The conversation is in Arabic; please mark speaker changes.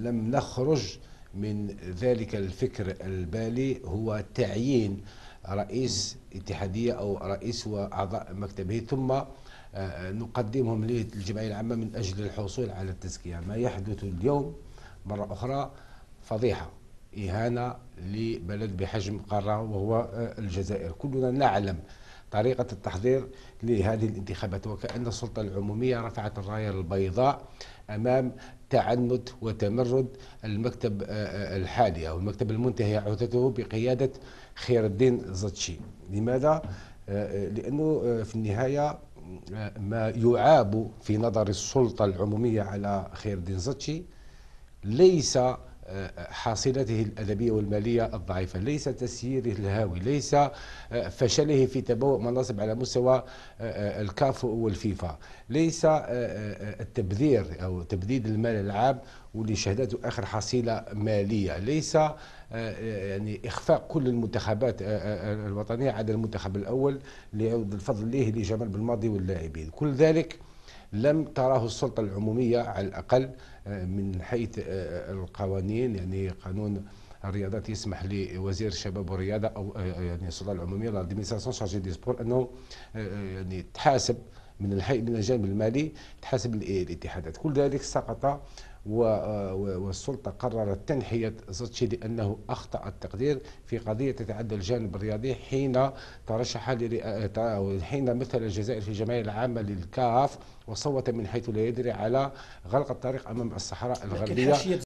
Speaker 1: لم نخرج من ذلك الفكر البالي هو تعيين رئيس اتحادية أو رئيس وأعضاء مكتبه ثم آه، نقدمهم للجمعية العامة من أجل الحصول على التزكية ما يحدث اليوم مرة أخرى فضيحة إهانة لبلد بحجم قارة وهو آه، الجزائر كلنا نعلم طريقة التحضير لهذه الانتخابات وكأن السلطة العمومية رفعت الراية البيضاء أمام تعنت وتمرد المكتب آه، آه، الحالي أو المكتب المنتهي عهدته بقيادة خير الدين زتشي لماذا؟ آه، لأنه في النهاية ما يعاب في نظر السلطة العمومية على خير الدين زتشي ليس حاصلته الأدبية والمالية الضعيفة ليس تسييره الهاوي ليس آه، فشله في تبوء مناصب على مستوى آه، آه، الكاف والفيفا ليس التبذير أو تبديد المال العام واللي شهدته آخر حصيلة مالية ليس يعني إخفاء كل المنتخبات الوطنية عدا المنتخب الأول اللي الفضل له لجمال بالماضي واللاعبين كل ذلك لم تراه السلطة العمومية على الأقل آه، من حيث آه، آه، القوانين يعني قانون الرياضات يسمح لوزير الشباب والرياضه او يعني السلطه العموميه لادمينستراسيون شارجي دي سبور انه يعني تحاسب من الهيئة من الجانب المالي تحاسب الاتحادات كل ذلك سقط والسلطة قررت تنحية زتشي لأنه أخطأ التقدير في قضية تتعدى الجانب الرياضي حين ترشح حين مثل الجزائر في الجمعية العامة للكاف وصوت من حيث لا يدري على غلق الطريق أمام الصحراء الغربية